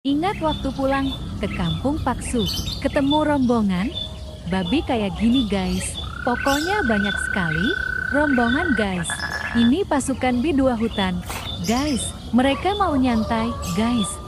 Ingat waktu pulang ke kampung Paksu, ketemu rombongan, babi kayak gini guys. Pokoknya banyak sekali, rombongan guys. Ini pasukan B2 hutan. Guys, mereka mau nyantai, guys.